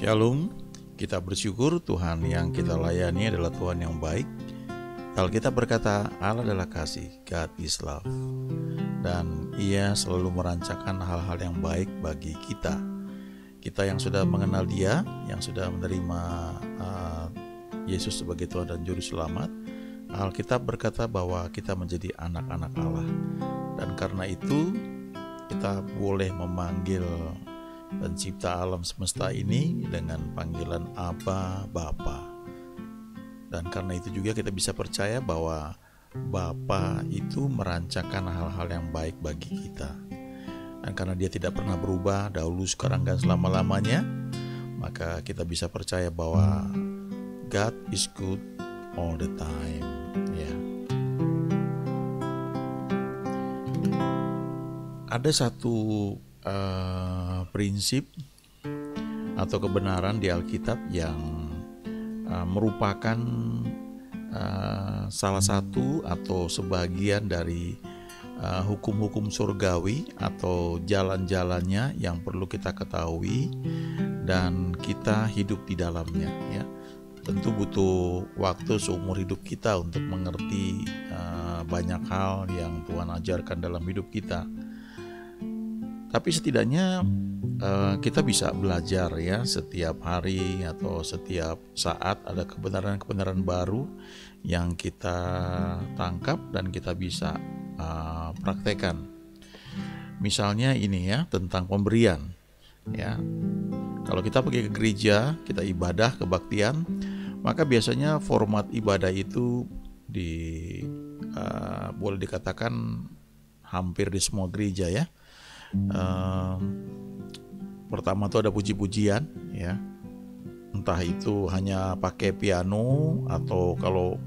Shalom, kita bersyukur Tuhan yang kita layani adalah Tuhan yang baik. Alkitab berkata Allah adalah kasih, God is love. Dan ia selalu merancangkan hal-hal yang baik bagi kita. Kita yang sudah mengenal dia, yang sudah menerima uh, Yesus sebagai Tuhan dan Juru Selamat, Alkitab berkata bahwa kita menjadi anak-anak Allah. Dan karena itu, kita boleh memanggil pencipta alam semesta ini dengan panggilan Aba Bapa. Dan karena itu juga kita bisa percaya bahwa Bapa itu merancangkan hal-hal yang baik bagi kita. Dan karena dia tidak pernah berubah dahulu, sekarang dan selama-lamanya, maka kita bisa percaya bahwa God is good all the time. Yeah. Ada satu uh, prinsip atau kebenaran di Alkitab yang uh, merupakan uh, salah satu atau sebagian dari hukum hukum-hukum surgawi atau jalan-jalannya yang perlu kita ketahui dan kita hidup di dalamnya ya. Tentu butuh waktu seumur hidup kita untuk mengerti uh, banyak hal yang Tuhan ajarkan dalam hidup kita tapi setidaknya uh, kita bisa belajar ya setiap hari atau setiap saat ada kebenaran-kebenaran baru yang kita tangkap dan kita bisa uh, praktekkan. Misalnya ini ya tentang pemberian ya. Kalau kita pergi ke gereja, kita ibadah kebaktian, maka biasanya format ibadah itu di uh, boleh dikatakan hampir di semua gereja ya pertama tuh ada puji-pujian ya entah itu hanya pakai piano atau kalau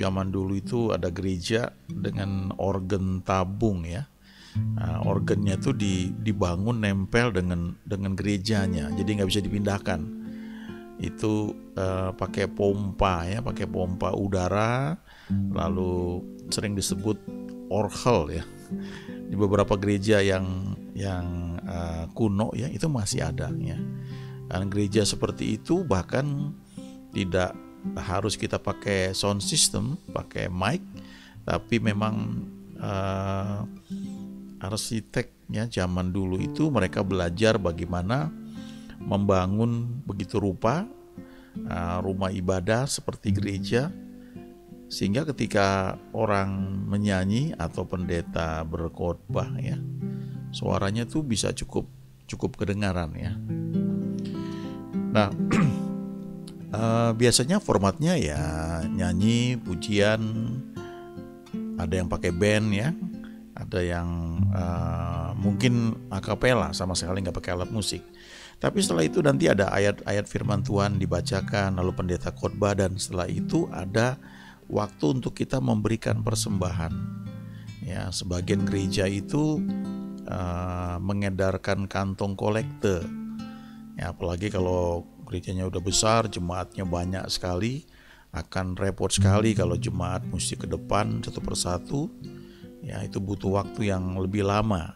zaman dulu itu ada gereja dengan organ tabung ya nah, organnya itu dibangun nempel dengan dengan gerejanya jadi nggak bisa dipindahkan itu uh, pakai pompa ya pakai pompa udara lalu sering disebut orgel ya di beberapa gereja yang yang uh, kuno ya itu masih ada ya. Dan gereja seperti itu bahkan tidak harus kita pakai sound system, pakai mic, tapi memang uh, arsiteknya zaman dulu itu mereka belajar bagaimana membangun begitu rupa uh, rumah ibadah seperti gereja sehingga ketika orang menyanyi atau pendeta berkhotbah ya, suaranya tuh bisa cukup cukup kedengaran ya. Nah, uh, biasanya formatnya ya nyanyi, pujian, ada yang pakai band ya, ada yang uh, mungkin akapela sama sekali nggak pakai alat musik. Tapi setelah itu nanti ada ayat-ayat firman Tuhan dibacakan, lalu pendeta khotbah dan setelah itu ada waktu untuk kita memberikan persembahan. Ya, sebagian gereja itu uh, mengedarkan kantong kolekte. Ya, apalagi kalau gerejanya udah besar, jemaatnya banyak sekali, akan repot sekali kalau jemaat mesti ke depan satu persatu. Ya, itu butuh waktu yang lebih lama.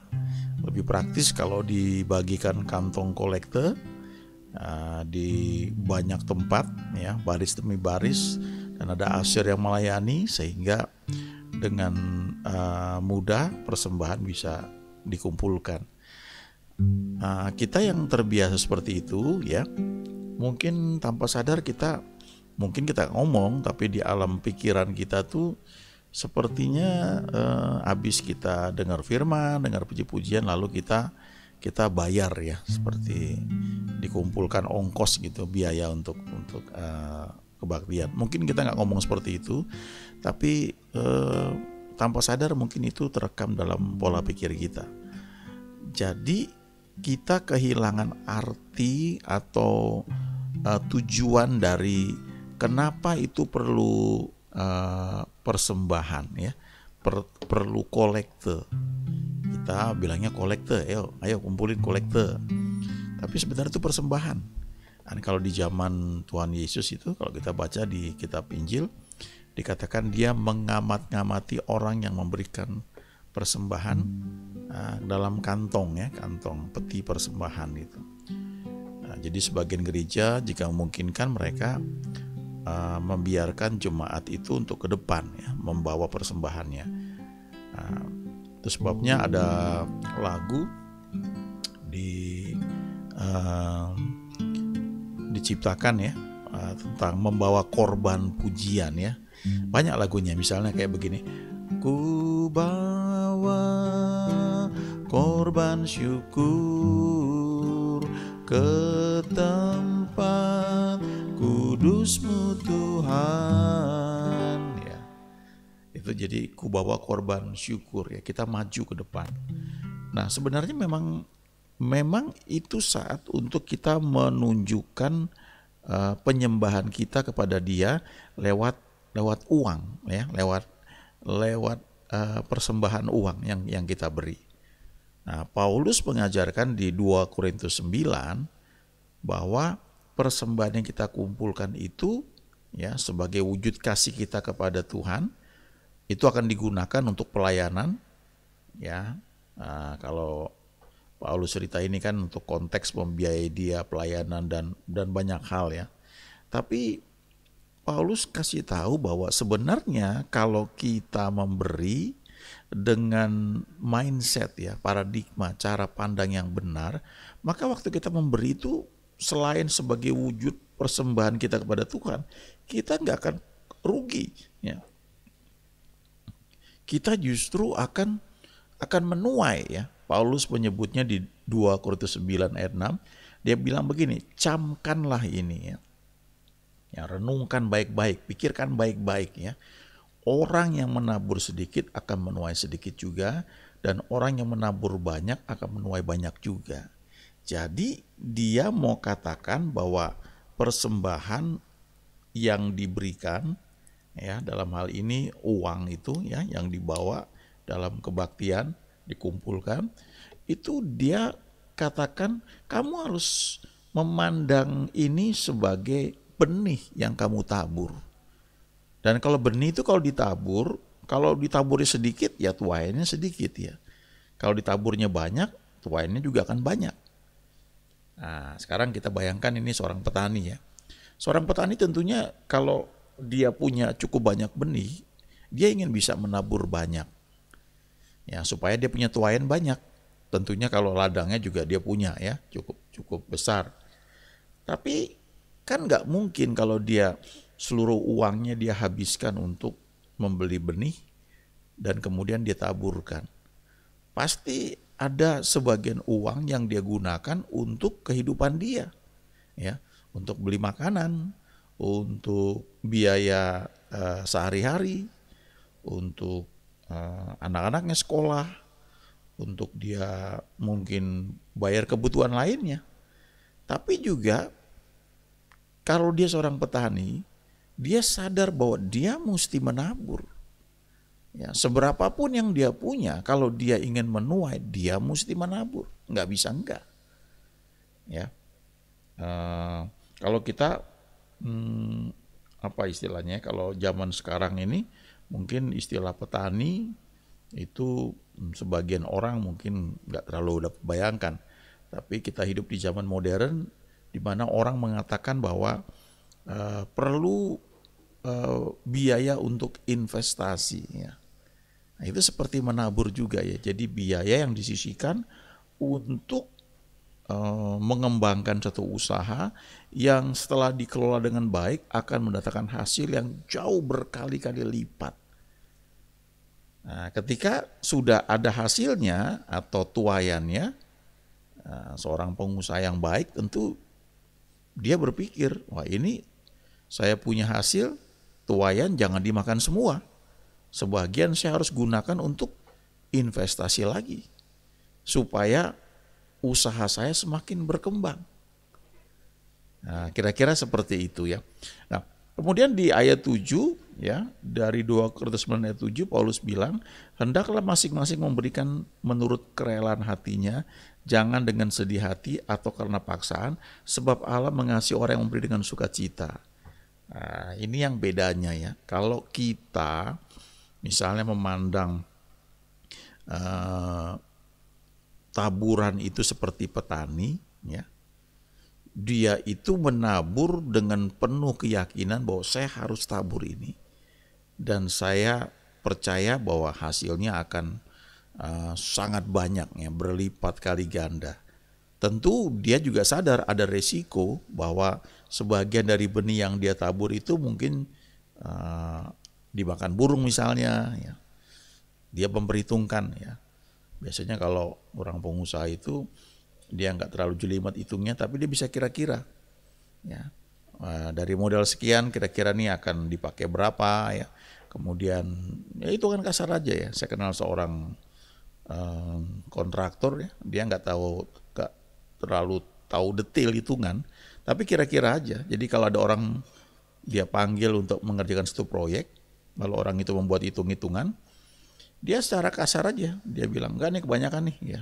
Lebih praktis kalau dibagikan kantong kolekte uh, di banyak tempat, ya, baris demi baris dan ada asyir yang melayani sehingga dengan uh, mudah persembahan bisa dikumpulkan. Uh, kita yang terbiasa seperti itu ya, mungkin tanpa sadar kita mungkin kita ngomong tapi di alam pikiran kita tuh sepertinya uh, habis kita dengar firman, dengar puji-pujian lalu kita kita bayar ya seperti dikumpulkan ongkos gitu biaya untuk untuk uh, kebaktian. Mungkin kita nggak ngomong seperti itu, tapi eh, tanpa sadar mungkin itu terekam dalam pola pikir kita. Jadi kita kehilangan arti atau eh, tujuan dari kenapa itu perlu eh, persembahan ya, per, perlu kolekte. Kita bilangnya kolekte, ayo, ayo kumpulin kolekte. Tapi sebenarnya itu persembahan dan kalau di zaman Tuhan Yesus itu kalau kita baca di kitab Injil dikatakan dia mengamat-ngamati orang yang memberikan persembahan uh, dalam kantong ya, kantong peti persembahan itu. Nah, jadi sebagian gereja jika memungkinkan mereka uh, membiarkan jemaat itu untuk ke depan ya, membawa persembahannya. Uh, itu sebabnya ada lagu di uh, diciptakan ya eh, tentang membawa korban pujian ya. Banyak lagunya misalnya kayak begini. Ku bawa korban syukur ke tempat kudusmu Tuhan ya. Itu jadi ku bawa korban syukur ya, kita maju ke depan. Nah, sebenarnya memang memang itu saat untuk kita menunjukkan uh, penyembahan kita kepada Dia lewat lewat uang ya, lewat lewat uh, persembahan uang yang yang kita beri. Nah, Paulus mengajarkan di 2 Korintus 9 bahwa persembahan yang kita kumpulkan itu ya sebagai wujud kasih kita kepada Tuhan itu akan digunakan untuk pelayanan ya. Nah, kalau Paulus cerita ini kan untuk konteks membiayai dia pelayanan dan dan banyak hal ya. Tapi Paulus kasih tahu bahwa sebenarnya kalau kita memberi dengan mindset ya, paradigma, cara pandang yang benar, maka waktu kita memberi itu selain sebagai wujud persembahan kita kepada Tuhan, kita nggak akan rugi ya. Kita justru akan akan menuai ya Paulus menyebutnya di 2 Korintus 9 ayat 6. Dia bilang begini, camkanlah ini ya. ya renungkan baik-baik, pikirkan baik-baik ya. Orang yang menabur sedikit akan menuai sedikit juga dan orang yang menabur banyak akan menuai banyak juga. Jadi dia mau katakan bahwa persembahan yang diberikan ya dalam hal ini uang itu ya yang dibawa dalam kebaktian dikumpulkan, itu dia katakan kamu harus memandang ini sebagai benih yang kamu tabur. Dan kalau benih itu kalau ditabur, kalau ditaburi sedikit ya tuainya sedikit ya. Kalau ditaburnya banyak, tuainya juga akan banyak. Nah, sekarang kita bayangkan ini seorang petani ya. Seorang petani tentunya kalau dia punya cukup banyak benih, dia ingin bisa menabur banyak ya supaya dia punya tuayan banyak tentunya kalau ladangnya juga dia punya ya cukup cukup besar tapi kan nggak mungkin kalau dia seluruh uangnya dia habiskan untuk membeli benih dan kemudian dia taburkan pasti ada sebagian uang yang dia gunakan untuk kehidupan dia ya untuk beli makanan untuk biaya uh, sehari-hari untuk Eh, anak-anaknya sekolah, untuk dia mungkin bayar kebutuhan lainnya. Tapi juga kalau dia seorang petani, dia sadar bahwa dia mesti menabur. Ya, pun yang dia punya, kalau dia ingin menuai, dia mesti menabur. Nggak bisa enggak. Ya, uh, kalau kita hmm, apa istilahnya? Kalau zaman sekarang ini mungkin istilah petani itu sebagian orang mungkin nggak terlalu dapat bayangkan. Tapi kita hidup di zaman modern di mana orang mengatakan bahwa uh, perlu uh, biaya untuk investasi. Ya. Nah, itu seperti menabur juga ya. Jadi biaya yang disisikan untuk eh, mengembangkan satu usaha yang setelah dikelola dengan baik akan mendatangkan hasil yang jauh berkali-kali lipat. Nah, ketika sudah ada hasilnya atau tuayannya, nah, seorang pengusaha yang baik tentu dia berpikir, wah ini saya punya hasil, tuayan jangan dimakan semua. Sebagian saya harus gunakan untuk investasi lagi. Supaya usaha saya semakin berkembang. Nah, kira-kira seperti itu ya. Nah, Kemudian di ayat 7 ya, dari 2 Korintus 9 ayat 7 Paulus bilang, hendaklah masing-masing memberikan menurut kerelaan hatinya, jangan dengan sedih hati atau karena paksaan, sebab Allah mengasihi orang yang memberi dengan sukacita. Nah, ini yang bedanya ya. Kalau kita misalnya memandang uh, taburan itu seperti petani ya dia itu menabur dengan penuh keyakinan bahwa saya harus tabur ini dan saya percaya bahwa hasilnya akan uh, sangat banyak ya berlipat kali ganda. Tentu dia juga sadar ada resiko bahwa sebagian dari benih yang dia tabur itu mungkin uh, dimakan burung misalnya ya. Dia memperhitungkan ya. Biasanya kalau orang pengusaha itu dia nggak terlalu jelimet hitungnya tapi dia bisa kira-kira ya eh, dari modal sekian kira-kira nih akan dipakai berapa ya kemudian ya itu kan kasar aja ya saya kenal seorang um, kontraktor ya dia nggak tahu nggak terlalu tahu detail hitungan tapi kira-kira aja jadi kalau ada orang dia panggil untuk mengerjakan satu proyek lalu orang itu membuat hitung-hitungan dia secara kasar aja dia bilang enggak nih kebanyakan nih ya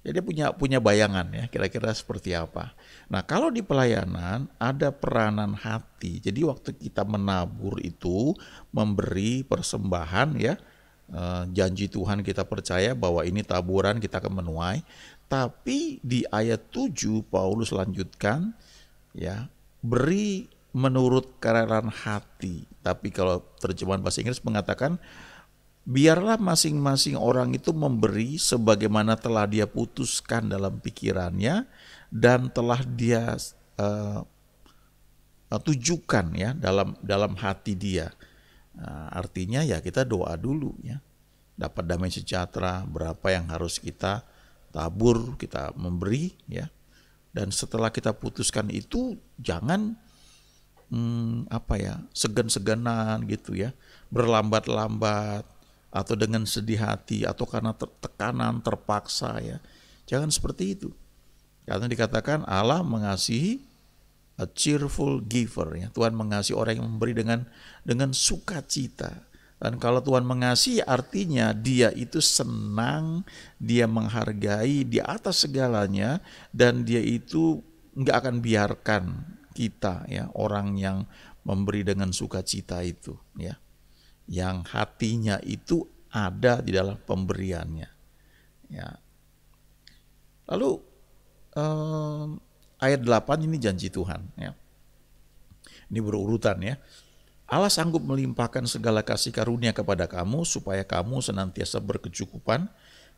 jadi punya punya bayangan ya kira-kira seperti apa. Nah kalau di pelayanan ada peranan hati. Jadi waktu kita menabur itu memberi persembahan ya eh, janji Tuhan kita percaya bahwa ini taburan kita akan menuai. Tapi di ayat 7 Paulus lanjutkan ya beri menurut kerelaan hati. Tapi kalau terjemahan bahasa Inggris mengatakan biarlah masing-masing orang itu memberi sebagaimana telah dia putuskan dalam pikirannya dan telah dia uh, tujukan ya dalam dalam hati dia. uh, artinya ya kita doa dulu ya. Dapat damai sejahtera, berapa yang harus kita tabur, kita memberi ya. Dan setelah kita putuskan itu jangan hmm, apa ya, segan-seganan gitu ya, berlambat-lambat atau dengan sedih hati atau karena tekanan terpaksa ya. Jangan seperti itu. Karena dikatakan Allah mengasihi a cheerful giver ya. Tuhan mengasihi orang yang memberi dengan dengan sukacita. Dan kalau Tuhan mengasihi artinya dia itu senang, dia menghargai di atas segalanya dan dia itu nggak akan biarkan kita ya orang yang memberi dengan sukacita itu ya yang hatinya itu ada di dalam pemberiannya. Ya. Lalu um, ayat 8 ini janji Tuhan. Ya. Ini berurutan ya. Allah sanggup melimpahkan segala kasih karunia kepada kamu supaya kamu senantiasa berkecukupan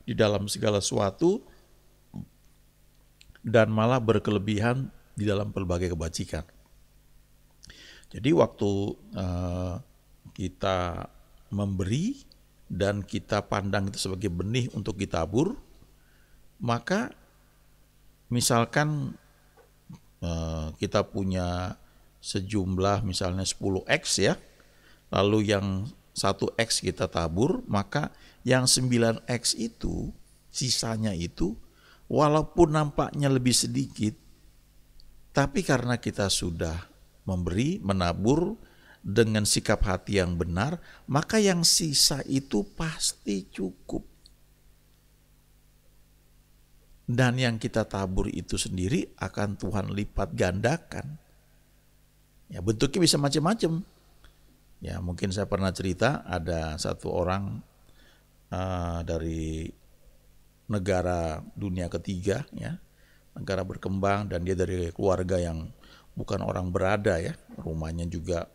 di dalam segala sesuatu dan malah berkelebihan di dalam pelbagai kebajikan. Jadi waktu uh, kita memberi dan kita pandang itu sebagai benih untuk kita ditabur, maka misalkan eh, kita punya sejumlah misalnya 10x ya, lalu yang 1x kita tabur, maka yang 9x itu sisanya itu walaupun nampaknya lebih sedikit tapi karena kita sudah memberi, menabur, dengan sikap hati yang benar, maka yang sisa itu pasti cukup. Dan yang kita tabur itu sendiri akan Tuhan lipat gandakan. Ya bentuknya bisa macam-macam. Ya mungkin saya pernah cerita ada satu orang uh, dari negara dunia ketiga ya negara berkembang dan dia dari keluarga yang bukan orang berada ya rumahnya juga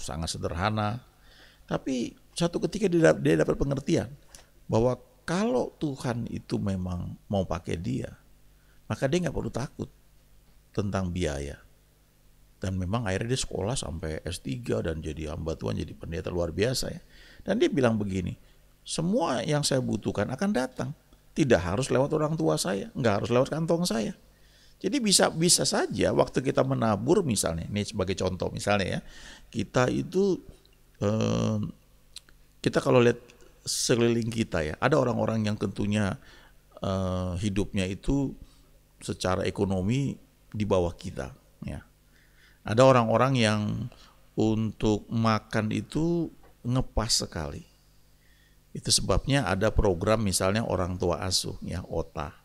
sangat sederhana. Tapi satu ketika dia, dapat pengertian bahwa kalau Tuhan itu memang mau pakai dia, maka dia nggak perlu takut tentang biaya. Dan memang akhirnya dia sekolah sampai S3 dan jadi hamba Tuhan, jadi pendeta luar biasa ya. Dan dia bilang begini, semua yang saya butuhkan akan datang. Tidak harus lewat orang tua saya, nggak harus lewat kantong saya. Jadi bisa bisa saja waktu kita menabur misalnya, ini sebagai contoh misalnya ya, kita itu eh, kita kalau lihat sekeliling kita ya, ada orang-orang yang tentunya eh, hidupnya itu secara ekonomi di bawah kita ya. Ada orang-orang yang untuk makan itu ngepas sekali. Itu sebabnya ada program misalnya orang tua asuh ya, OTA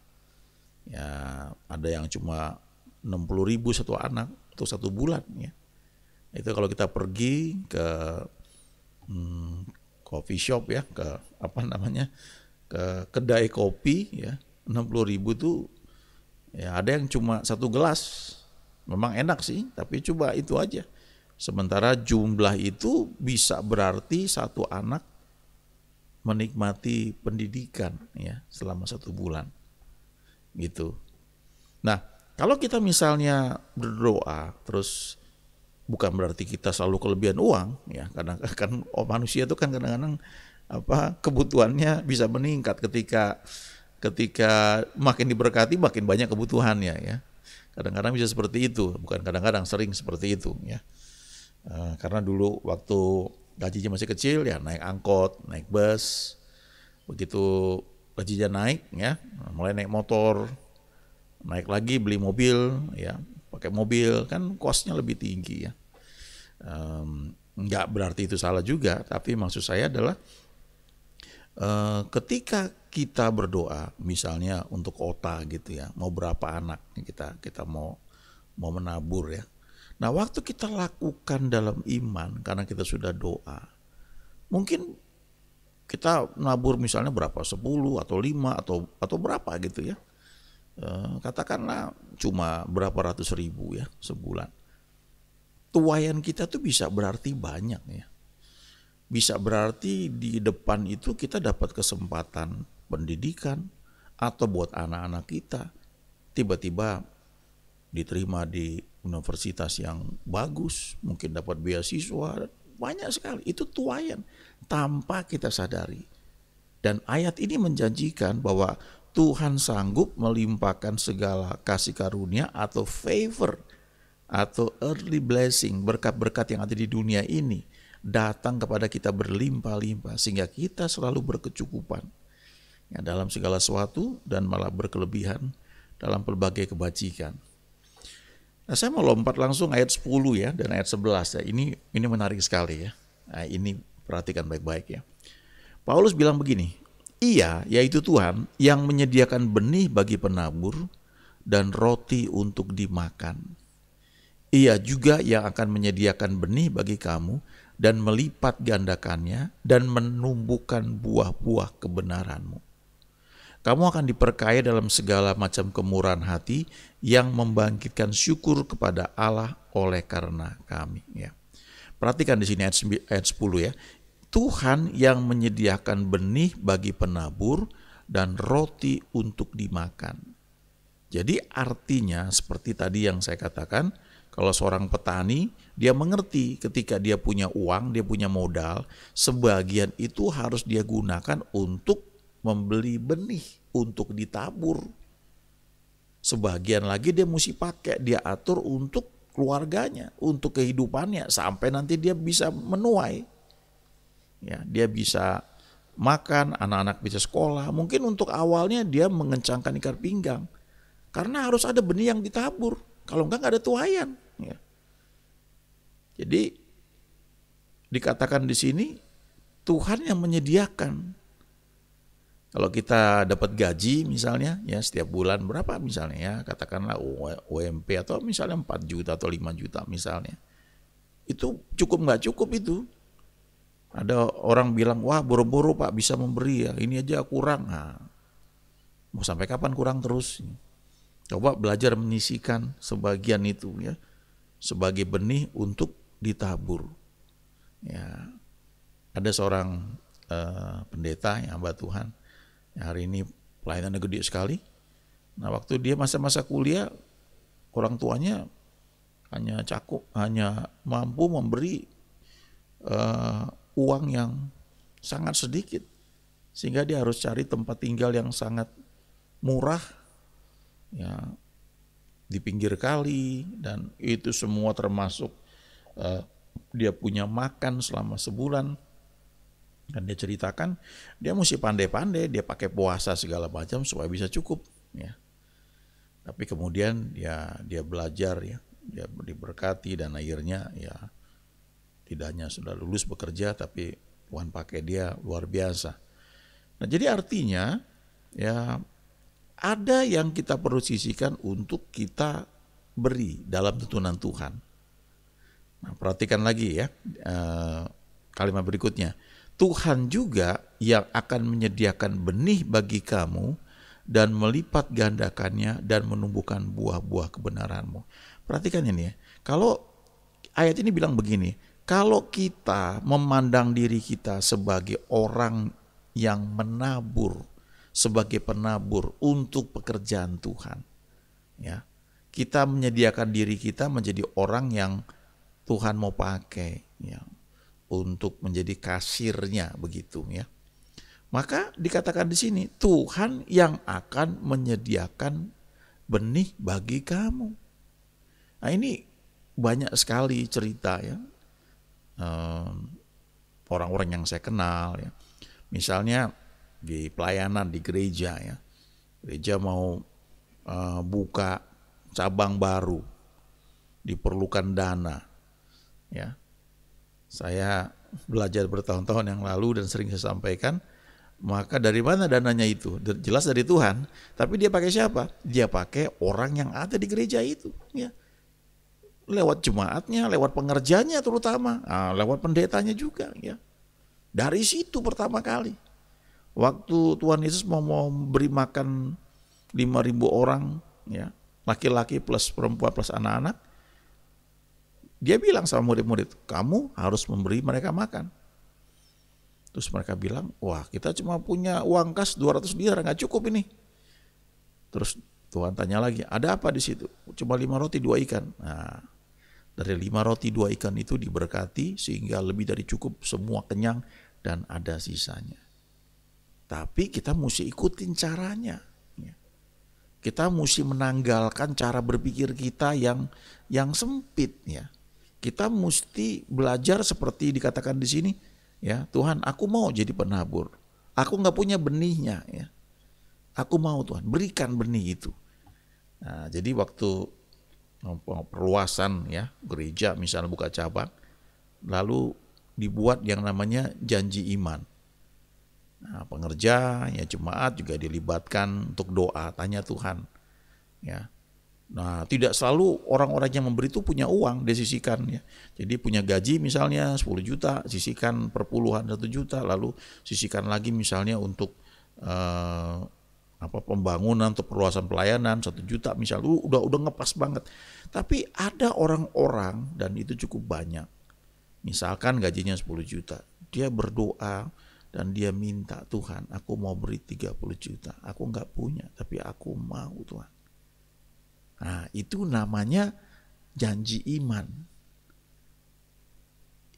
ya ada yang cuma 60 ribu satu anak atau satu bulan ya itu kalau kita pergi ke hmm, coffee shop ya ke apa namanya ke kedai kopi ya 60 ribu tuh ya ada yang cuma satu gelas memang enak sih tapi coba itu aja sementara jumlah itu bisa berarti satu anak menikmati pendidikan ya selama satu bulan gitu. Nah, kalau kita misalnya berdoa terus bukan berarti kita selalu kelebihan uang ya karena kan oh, manusia itu kan kadang-kadang apa kebutuhannya bisa meningkat ketika ketika makin diberkati makin banyak kebutuhannya ya kadang-kadang bisa seperti itu bukan kadang-kadang sering seperti itu ya eh, karena dulu waktu gajinya masih kecil ya naik angkot naik bus begitu gajinya naik ya mulai naik motor naik lagi beli mobil ya pakai mobil kan kosnya lebih tinggi ya um, berarti itu salah juga tapi maksud saya adalah uh, ketika kita berdoa misalnya untuk kota gitu ya mau berapa anak kita kita mau mau menabur ya nah waktu kita lakukan dalam iman karena kita sudah doa mungkin kita nabur misalnya berapa 10 atau 5 atau atau berapa gitu ya eh, katakanlah cuma berapa ratus ribu ya sebulan tuayan kita tuh bisa berarti banyak ya bisa berarti di depan itu kita dapat kesempatan pendidikan atau buat anak-anak kita tiba-tiba diterima di universitas yang bagus mungkin dapat beasiswa banyak sekali itu tuayan tanpa kita sadari. Dan ayat ini menjanjikan bahwa Tuhan sanggup melimpahkan segala kasih karunia atau favor atau early blessing, berkat-berkat yang ada di dunia ini datang kepada kita berlimpah-limpah sehingga kita selalu berkecukupan ya, dalam segala sesuatu dan malah berkelebihan dalam pelbagai kebajikan. Nah, saya mau lompat langsung ayat 10 ya dan ayat 11 ya. Ini ini menarik sekali ya. Nah, ini Perhatikan baik-baik ya. Paulus bilang begini, Ia, yaitu Tuhan, yang menyediakan benih bagi penabur dan roti untuk dimakan. Ia juga yang akan menyediakan benih bagi kamu dan melipat gandakannya dan menumbuhkan buah-buah kebenaranmu. Kamu akan diperkaya dalam segala macam kemurahan hati yang membangkitkan syukur kepada Allah oleh karena kami. Ya. Perhatikan di sini ayat 10 ya. Tuhan yang menyediakan benih bagi penabur dan roti untuk dimakan. Jadi artinya seperti tadi yang saya katakan, kalau seorang petani dia mengerti ketika dia punya uang, dia punya modal, sebagian itu harus dia gunakan untuk membeli benih untuk ditabur. Sebagian lagi dia mesti pakai, dia atur untuk keluarganya, untuk kehidupannya sampai nanti dia bisa menuai ya dia bisa makan, anak-anak bisa sekolah. Mungkin untuk awalnya dia mengencangkan ikat pinggang. Karena harus ada benih yang ditabur. Kalau enggak enggak ada tuayan. Ya. Jadi dikatakan di sini Tuhan yang menyediakan. Kalau kita dapat gaji misalnya ya setiap bulan berapa misalnya ya katakanlah UMP atau misalnya 4 juta atau 5 juta misalnya. Itu cukup nggak cukup itu ada orang bilang, wah buru-buru pak bisa memberi ya, ini aja kurang. Nah, mau sampai kapan kurang terus? Coba belajar menyisikan sebagian itu ya, sebagai benih untuk ditabur. Ya, ada seorang uh, pendeta yang hamba Tuhan, yang hari ini pelayanannya gede sekali. Nah waktu dia masa-masa kuliah, orang tuanya hanya cakup, hanya mampu memberi uh, uang yang sangat sedikit sehingga dia harus cari tempat tinggal yang sangat murah ya di pinggir kali dan itu semua termasuk uh, dia punya makan selama sebulan dan dia ceritakan dia mesti pandai-pandai dia pakai puasa segala macam supaya bisa cukup ya tapi kemudian dia ya, dia belajar ya dia diberkati dan akhirnya ya tidak hanya sudah lulus bekerja tapi Tuhan pakai dia luar biasa. Nah, jadi artinya ya ada yang kita perlu sisihkan untuk kita beri dalam tuntunan Tuhan. Nah, perhatikan lagi ya eh, kalimat berikutnya. Tuhan juga yang akan menyediakan benih bagi kamu dan melipat gandakannya dan menumbuhkan buah-buah kebenaranmu. Perhatikan ini ya. Kalau ayat ini bilang begini, kalau kita memandang diri kita sebagai orang yang menabur, sebagai penabur untuk pekerjaan Tuhan, ya kita menyediakan diri kita menjadi orang yang Tuhan mau pakai, ya untuk menjadi kasirnya begitu, ya. Maka dikatakan di sini Tuhan yang akan menyediakan benih bagi kamu. Nah ini banyak sekali cerita ya Eh, orang-orang yang saya kenal ya. Misalnya di pelayanan di gereja ya. Gereja mau uh, buka cabang baru diperlukan dana ya. Saya belajar bertahun-tahun yang lalu dan sering saya sampaikan maka dari mana dananya itu? Jelas dari Tuhan, tapi dia pakai siapa? Dia pakai orang yang ada di gereja itu, ya lewat jemaatnya, lewat pengerjanya terutama, nah, lewat pendetanya juga ya. Dari situ pertama kali. Waktu Tuhan Yesus mau memberi makan 5000 orang ya, laki-laki plus perempuan plus anak-anak, dia bilang sama murid-murid, kamu harus memberi mereka makan. Terus mereka bilang, wah kita cuma punya uang kas 200 miliar nggak cukup ini. Terus Tuhan tanya lagi, ada apa di situ? Cuma lima roti, dua ikan. Nah, dari lima roti dua ikan itu diberkati sehingga lebih dari cukup semua kenyang dan ada sisanya. Tapi kita mesti ikutin caranya. Ya. Kita mesti menanggalkan cara berpikir kita yang yang sempit ya. Kita mesti belajar seperti dikatakan di sini ya Tuhan aku mau jadi penabur. Aku nggak punya benihnya ya. Aku mau Tuhan berikan benih itu. Nah, jadi waktu perluasan ya gereja misalnya buka cabang lalu dibuat yang namanya janji iman nah, pengerja ya jemaat juga dilibatkan untuk doa tanya Tuhan ya Nah, tidak selalu orang-orang yang memberi itu punya uang disisikan ya. Jadi punya gaji misalnya 10 juta, sisikan perpuluhan satu juta, lalu sisikan lagi misalnya untuk eh, apa pembangunan atau perluasan pelayanan satu juta misal uh, udah udah ngepas banget tapi ada orang-orang dan itu cukup banyak misalkan gajinya 10 juta dia berdoa dan dia minta Tuhan aku mau beri 30 juta aku nggak punya tapi aku mau Tuhan nah itu namanya janji iman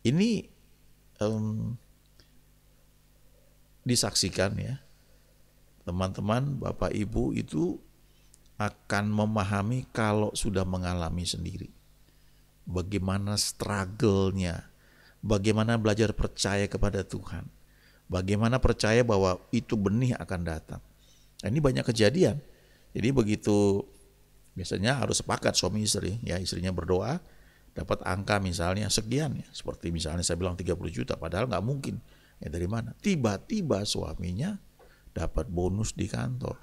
ini um, disaksikan ya teman-teman, Bapak Ibu itu akan memahami kalau sudah mengalami sendiri. Bagaimana struggle-nya, bagaimana belajar percaya kepada Tuhan, bagaimana percaya bahwa itu benih akan datang. Nah, ini banyak kejadian. Jadi begitu biasanya harus sepakat suami istri, ya istrinya berdoa dapat angka misalnya sekian ya, seperti misalnya saya bilang 30 juta padahal nggak mungkin. Ya dari mana? Tiba-tiba suaminya dapat bonus di kantor.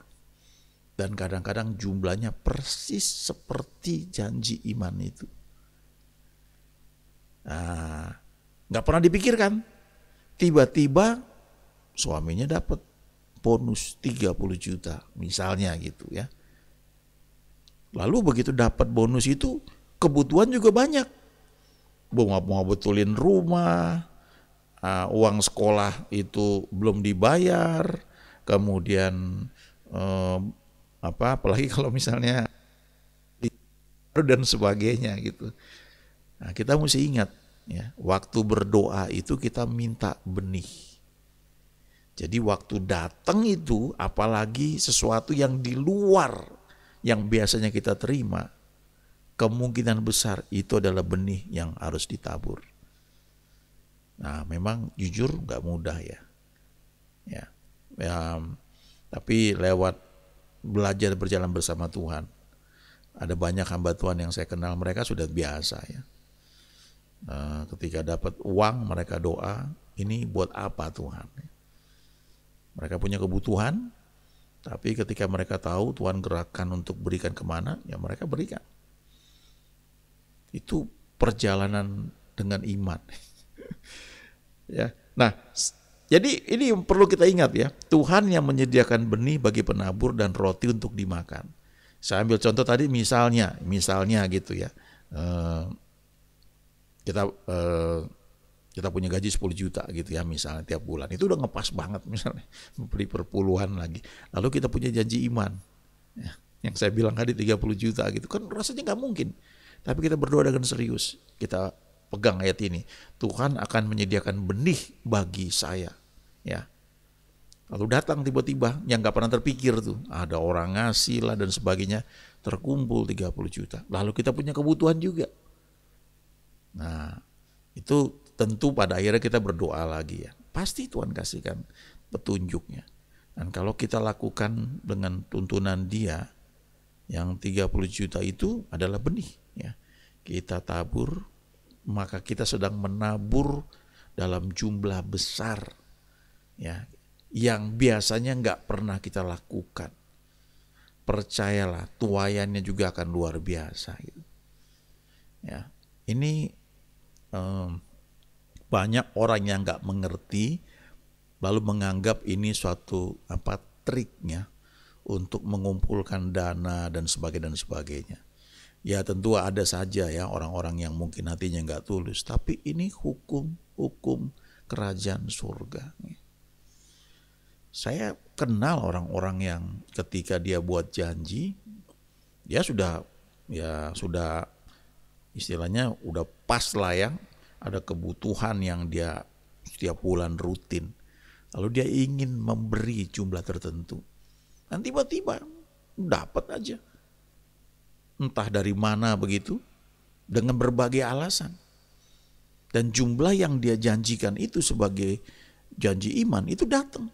Dan kadang-kadang jumlahnya persis seperti janji iman itu. Nah, nggak pernah dipikirkan. Tiba-tiba suaminya dapat bonus 30 juta misalnya gitu ya. Lalu begitu dapat bonus itu kebutuhan juga banyak. Mau betulin rumah, uh, uang sekolah itu belum dibayar, kemudian eh, apa apalagi kalau misalnya dan sebagainya gitu. Nah, kita mesti ingat ya, waktu berdoa itu kita minta benih. Jadi waktu datang itu apalagi sesuatu yang di luar yang biasanya kita terima, kemungkinan besar itu adalah benih yang harus ditabur. Nah, memang jujur nggak mudah ya. Ya, ya tapi lewat belajar berjalan bersama Tuhan ada banyak hamba Tuhan yang saya kenal mereka sudah biasa ya nah, ketika dapat uang mereka doa ini buat apa Tuhan mereka punya kebutuhan tapi ketika mereka tahu Tuhan gerakan untuk berikan kemana ya mereka berikan itu perjalanan dengan iman ya nah jadi ini perlu kita ingat ya, Tuhan yang menyediakan benih bagi penabur dan roti untuk dimakan. Saya ambil contoh tadi misalnya, misalnya gitu ya, eh, kita eh, kita punya gaji 10 juta gitu ya misalnya tiap bulan, itu udah ngepas banget misalnya, beli perpuluhan lagi. Lalu kita punya janji iman, ya, yang saya bilang tadi 30 juta gitu kan rasanya nggak mungkin. Tapi kita berdoa dengan serius, kita pegang ayat ini. Tuhan akan menyediakan benih bagi saya. Ya. Lalu datang tiba-tiba yang nggak pernah terpikir tuh. Ada orang ngasih lah dan sebagainya. Terkumpul 30 juta. Lalu kita punya kebutuhan juga. Nah itu tentu pada akhirnya kita berdoa lagi ya. Pasti Tuhan kasihkan petunjuknya. Dan kalau kita lakukan dengan tuntunan dia, yang 30 juta itu adalah benih ya. Kita tabur maka kita sedang menabur dalam jumlah besar ya yang biasanya nggak pernah kita lakukan. Percayalah, tuayannya juga akan luar biasa. Gitu. Ya, ini um, banyak orang yang nggak mengerti, lalu menganggap ini suatu apa triknya untuk mengumpulkan dana dan sebagainya dan sebagainya. Ya tentu ada saja ya orang-orang yang mungkin hatinya nggak tulus, tapi ini hukum-hukum kerajaan surga. Saya kenal orang-orang yang ketika dia buat janji, dia ya sudah ya sudah istilahnya udah pas lah ya, ada kebutuhan yang dia setiap bulan rutin. Lalu dia ingin memberi jumlah tertentu. nanti tiba-tiba dapat aja entah dari mana begitu dengan berbagai alasan. Dan jumlah yang dia janjikan itu sebagai janji iman itu datang.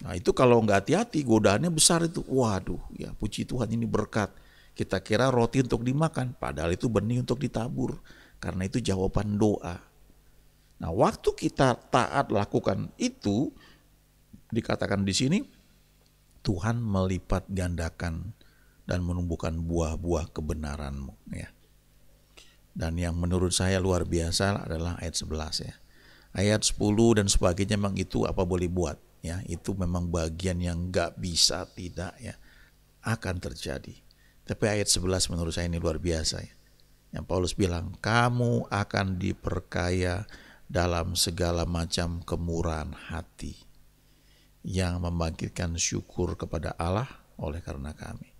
Nah itu kalau nggak hati-hati godaannya besar itu. Waduh ya puji Tuhan ini berkat. Kita kira roti untuk dimakan padahal itu benih untuk ditabur. Karena itu jawaban doa. Nah waktu kita taat lakukan itu dikatakan di sini Tuhan melipat gandakan dan menumbuhkan buah-buah kebenaranmu ya. Dan yang menurut saya luar biasa adalah ayat 11 ya. Ayat 10 dan sebagainya memang itu apa boleh buat ya. Itu memang bagian yang gak bisa tidak ya akan terjadi. Tapi ayat 11 menurut saya ini luar biasa ya. Yang Paulus bilang, kamu akan diperkaya dalam segala macam kemurahan hati yang membangkitkan syukur kepada Allah oleh karena kami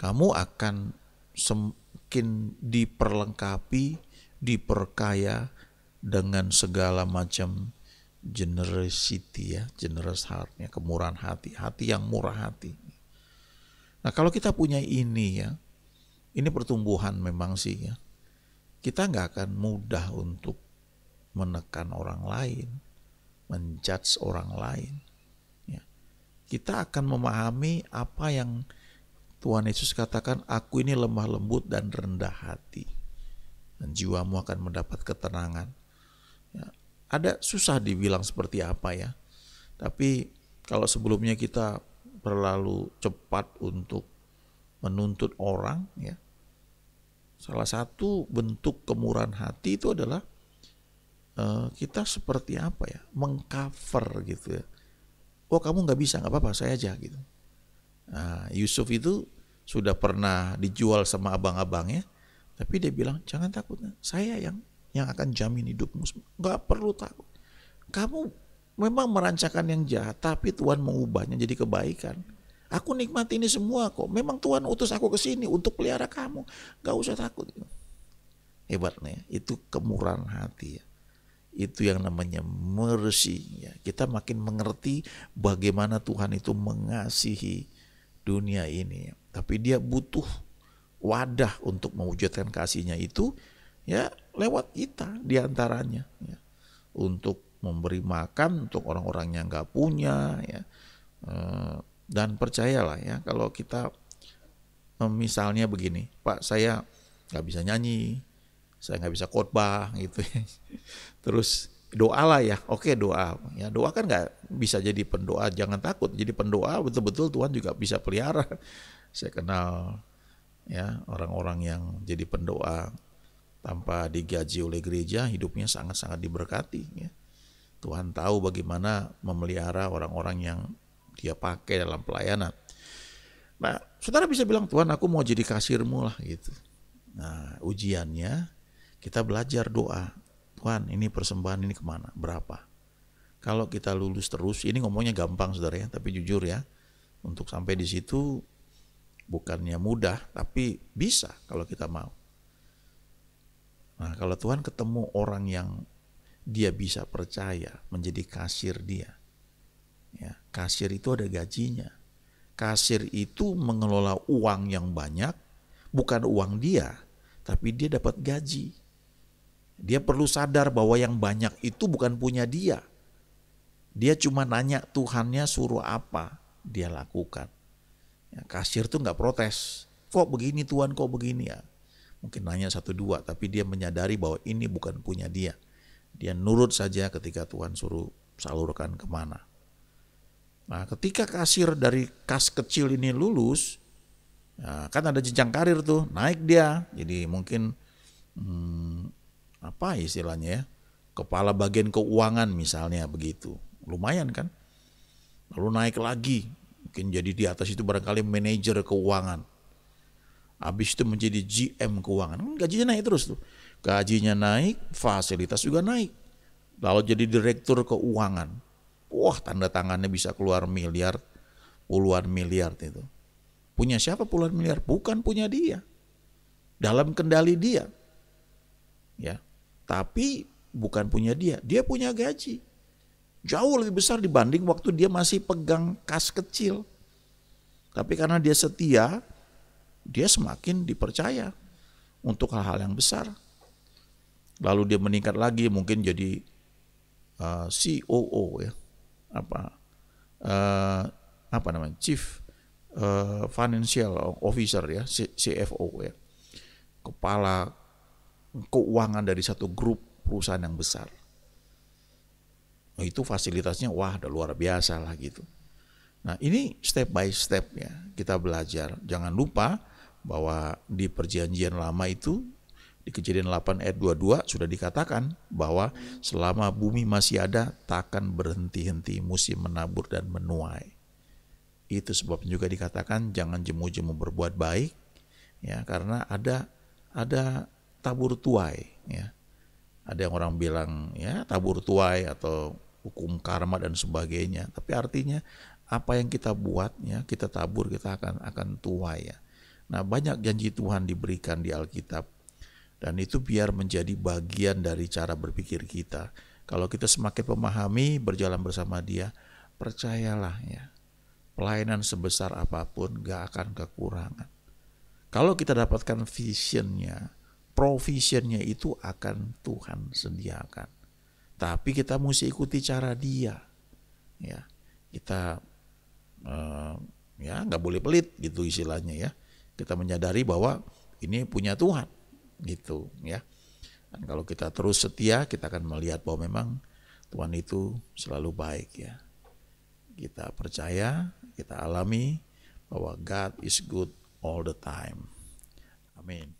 kamu akan semakin diperlengkapi, diperkaya dengan segala macam generosity ya, generous heartnya, kemurahan hati, hati yang murah hati. Nah kalau kita punya ini ya, ini pertumbuhan memang sih ya, kita nggak akan mudah untuk menekan orang lain, menjudge orang lain. Ya. Kita akan memahami apa yang Tuhan Yesus katakan, aku ini lemah lembut dan rendah hati. Dan jiwamu akan mendapat ketenangan. Ya, ada susah dibilang seperti apa ya. Tapi kalau sebelumnya kita terlalu cepat untuk menuntut orang ya. Salah satu bentuk kemurahan hati itu adalah uh, kita seperti apa ya, mengcover gitu ya. Oh kamu nggak bisa nggak apa-apa saya aja gitu. Nah, Yusuf itu sudah pernah dijual sama abang-abangnya, tapi dia bilang jangan takut, saya yang yang akan jamin hidupmu, nggak perlu takut. Kamu memang merancakan yang jahat, tapi Tuhan mengubahnya jadi kebaikan. Aku nikmati ini semua kok. Memang Tuhan utus aku ke sini untuk pelihara kamu. nggak usah takut. Hebatnya, itu kemurahan hati ya itu yang namanya mercy ya. Kita makin mengerti bagaimana Tuhan itu mengasihi dunia ini. Tapi dia butuh wadah untuk mewujudkan kasihnya itu ya lewat kita diantaranya. Ya. Untuk memberi makan untuk orang-orang yang nggak punya ya. Eh, dan percayalah ya kalau kita eh, misalnya begini, Pak saya nggak bisa nyanyi, saya nggak bisa khotbah gitu. Ya. Terus doa lah ya oke doa ya doa kan nggak bisa jadi pendoa jangan takut jadi pendoa betul-betul Tuhan juga bisa pelihara saya kenal ya orang-orang yang jadi pendoa tanpa digaji oleh gereja hidupnya sangat-sangat diberkati ya Tuhan tahu bagaimana memelihara orang-orang yang dia pakai dalam pelayanan nah saudara bisa bilang Tuhan aku mau jadi kasirmu lah gitu nah ujiannya kita belajar doa Tuhan ini persembahan ini kemana? Berapa? Kalau kita lulus terus, ini ngomongnya gampang saudara ya, tapi jujur ya, untuk sampai di situ bukannya mudah, tapi bisa kalau kita mau. Nah kalau Tuhan ketemu orang yang dia bisa percaya menjadi kasir dia. Ya, kasir itu ada gajinya. Kasir itu mengelola uang yang banyak, bukan uang dia, tapi dia dapat gaji. Dia perlu sadar bahwa yang banyak itu bukan punya dia. Dia cuma nanya Tuhannya suruh apa, dia lakukan. Ya, kasir tuh nggak protes. Kok begini Tuhan, kok begini ya? Mungkin nanya satu dua, tapi dia menyadari bahwa ini bukan punya dia. Dia nurut saja ketika Tuhan suruh salurkan kemana. Nah, ketika kasir dari kas kecil ini lulus, ya, kan ada jenjang karir tuh, naik dia. Jadi mungkin hmm, apa istilahnya ya? Kepala bagian keuangan misalnya begitu. Lumayan kan? Lalu naik lagi, mungkin jadi di atas itu barangkali manajer keuangan. Habis itu menjadi GM keuangan. Kan gajinya naik terus tuh. Gajinya naik, fasilitas juga naik. Lalu jadi direktur keuangan. Wah, tanda tangannya bisa keluar miliar, puluhan miliar itu. Punya siapa puluhan miliar? Bukan punya dia. Dalam kendali dia. Ya. Tapi bukan punya dia, dia punya gaji. Jauh lebih besar dibanding waktu dia masih pegang kas kecil. Tapi karena dia setia, dia semakin dipercaya untuk hal-hal yang besar. Lalu dia meningkat lagi mungkin jadi uh, eh, COO ya. Apa uh, apa namanya? Chief uh, Financial Officer ya, CFO ya. Kepala keuangan dari satu grup perusahaan yang besar. Nah, itu fasilitasnya wah udah luar biasa lah gitu. Nah ini step by step ya kita belajar. Jangan lupa bahwa di perjanjian lama itu di kejadian 8 ayat 22 sudah dikatakan bahwa selama bumi masih ada takkan berhenti-henti musim menabur dan menuai. Itu sebabnya juga dikatakan jangan jemu-jemu berbuat baik ya karena ada ada tabur tuai ya ada yang orang bilang ya tabur tuai atau hukum karma dan sebagainya tapi artinya apa yang kita buat ya kita tabur kita akan akan tuai ya nah banyak janji Tuhan diberikan di Alkitab dan itu biar menjadi bagian dari cara berpikir kita kalau kita semakin memahami berjalan bersama dia percayalah ya pelayanan sebesar apapun gak akan kekurangan kalau kita dapatkan visionnya provisionnya itu akan Tuhan sediakan. Tapi kita mesti ikuti cara Dia. Ya, kita eh, ya nggak boleh pelit gitu istilahnya ya. Kita menyadari bahwa ini punya Tuhan gitu ya. Dan kalau kita terus setia, kita akan melihat bahwa memang Tuhan itu selalu baik ya. Kita percaya, kita alami bahwa God is good all the time. Amin.